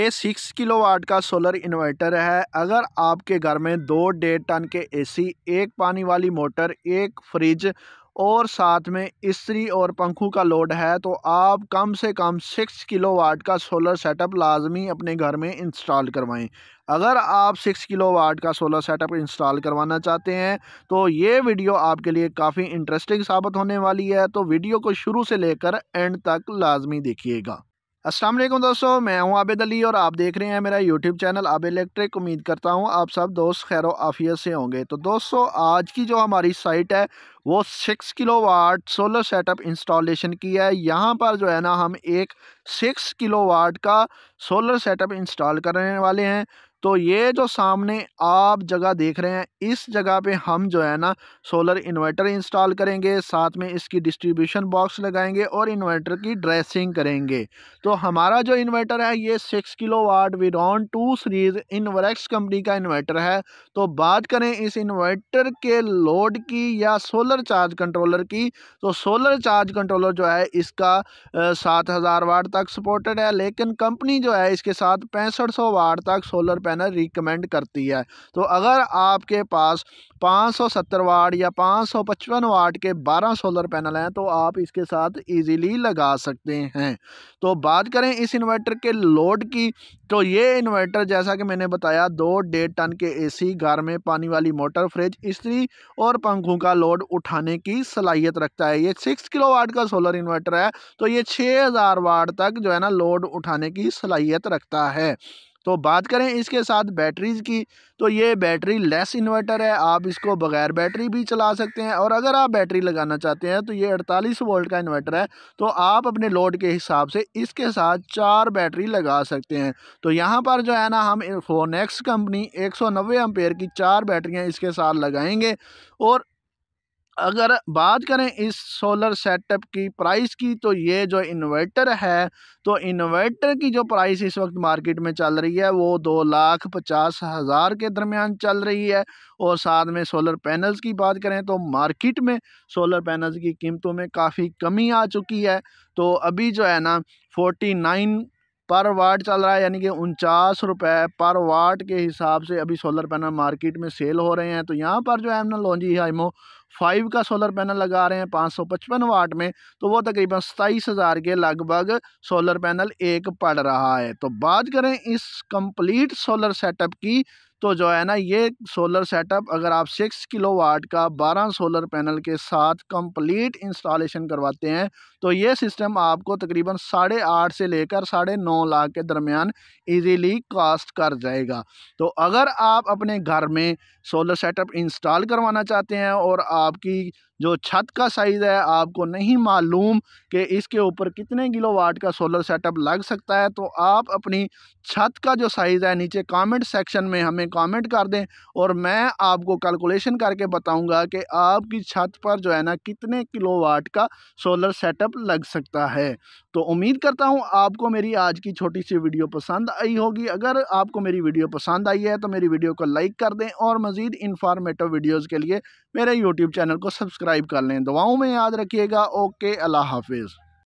ये सिक्स वाट का solar inverter है अगर आपके घर में दो डेढ़ टन के एसी एक पानी वाली मोटर एक फ्रिज और साथ में इस्त्री और पंखों का लोड है तो आप कम से कम सिक्स वाट का सोलर सेटअप लाजमी अपने घर में इंस्टॉल करवाएं अगर आप सिक्स वाट का सोलर सेटअप इंस्टॉल करवाना चाहते हैं तो ये वीडियो आपके लिए काफ़ी इंटरेस्टिंग साबित होने वाली है तो वीडियो को शुरू से लेकर एंड तक लाजमी देखिएगा असलम दोस्तों मैं हूं आबिद अली और आप देख रहे हैं मेरा यूट्यूब चैनल आब इलेक्ट्रिक उम्मीद करता हूं आप सब दोस्त खैर आफियत से होंगे तो दोस्तों आज की जो हमारी साइट है वो six kilowatt solar setup installation की है यहाँ पर जो है ना हम एक सिक्स किलो वाट का सोलर सेटअप इंस्टॉल करने वाले हैं तो ये जो सामने आप जगह देख रहे हैं इस जगह पे हम जो है ना सोलर इन्वर्टर इंस्टॉल करेंगे साथ में इसकी डिस्ट्रीब्यूशन बॉक्स लगाएंगे और इन्वर्टर की ड्रेसिंग करेंगे तो हमारा जो इन्वर्टर है ये six kilowatt Veyron two series Inverex company का इन्वर्टर है तो बात करें इस इन्वर्टर के लोड की या सोलर चार्ज कंट्रोलर की तो सोलर चार्ज कंट्रोलर जो है इसका सात हज़ार वाट तक सपोर्टेड है लेकिन कंपनी जो है इसके साथ पैंसठ सौ वाट तक सोलर पैनल रिकमेंड करती है तो अगर आपके पास 570 वाट या 555 वाट के 12 सोलर पैनल हैं तो आप इसके साथ इजीली लगा सकते हैं तो बात करें इस इन्वर्टर के लोड की तो ये इन्वर्टर जैसा कि मैंने बताया दो डेढ़ टन के एसी घर में पानी वाली मोटर फ्रिज इस्त्री और पंखों का लोड उठाने की सलाहियत रखता है ये सिक्स किलो वाट का सोलर इन्वर्टर है तो ये छः हज़ार वाट तक जो है ना लोड उठाने की सलाहियत रखता है तो बात करें इसके साथ बैटरीज़ की तो ये बैटरी लेस इन्वर्टर है आप इसको बगैर बैटरी भी चला सकते हैं और अगर आप बैटरी लगाना चाहते हैं तो ये अड़तालीस वोल्ट का इन्वर्टर है तो आप अपने लोड के हिसाब से इसके साथ चार बैटरी लगा सकते हैं तो यहाँ पर जो है ना हम फोनेक्स कंपनी एक सौ की चार बैटरियाँ इसके साथ लगाएंगे और अगर बात करें इस सोलर सेटअप की प्राइस की तो ये जो इन्वर्टर है तो इन्वर्टर की जो प्राइस इस वक्त मार्केट में चल रही है वो दो लाख पचास हज़ार के दरमियान चल रही है और साथ में सोलर पैनल्स की बात करें तो मार्केट में सोलर पैनल्स की कीमतों में काफ़ी कमी आ चुकी है तो अभी जो है ना फोर्टी नाइन पर वाट चल रहा है यानी कि उनचास रुपए पर वाट के हिसाब से अभी सोलर पैनल मार्केट में सेल हो रहे हैं तो यहाँ पर जो है ना लॉन्जी हाइमो फाइव का सोलर पैनल लगा रहे हैं पाँच सौ पचपन वाट में तो वो तकरीबन सताईस हज़ार के लगभग सोलर पैनल एक पड़ रहा है तो बात करें इस कंप्लीट सोलर सेटअप की तो जो है ना ये सोलर सेटअप अगर आप सिक्स किलो वाट का बारह सोलर पैनल के साथ कंप्लीट इंस्टॉलेशन करवाते हैं तो ये सिस्टम आपको तकरीबन साढ़े आठ से लेकर साढ़े नौ लाख के दरमियान इजीली कास्ट कर जाएगा तो अगर आप अपने घर में सोलर सेटअप इंस्टॉल करवाना चाहते हैं और आप आपकी जो छत का साइज़ है आपको नहीं मालूम कि इसके ऊपर कितने किलो वाट का सोलर सेटअप लग सकता है तो आप अपनी छत का जो साइज़ है नीचे कमेंट सेक्शन में हमें कमेंट कर दें और मैं आपको कैलकुलेशन करके बताऊंगा कि आपकी छत पर जो है ना कितने किलो वाट का सोलर सेटअप लग सकता है तो उम्मीद करता हूँ आपको मेरी आज की छोटी सी वीडियो पसंद आई होगी अगर आपको मेरी वीडियो पसंद आई है तो मेरी वीडियो को लाइक कर दें और मज़ीद इन्फॉर्मेटिव वीडियोज़ के लिए मेरे यूट्यूब चैनल को सब्सक्राइब कर लें दवाओं में याद रखिएगा ओके अल्लाह हाफिज़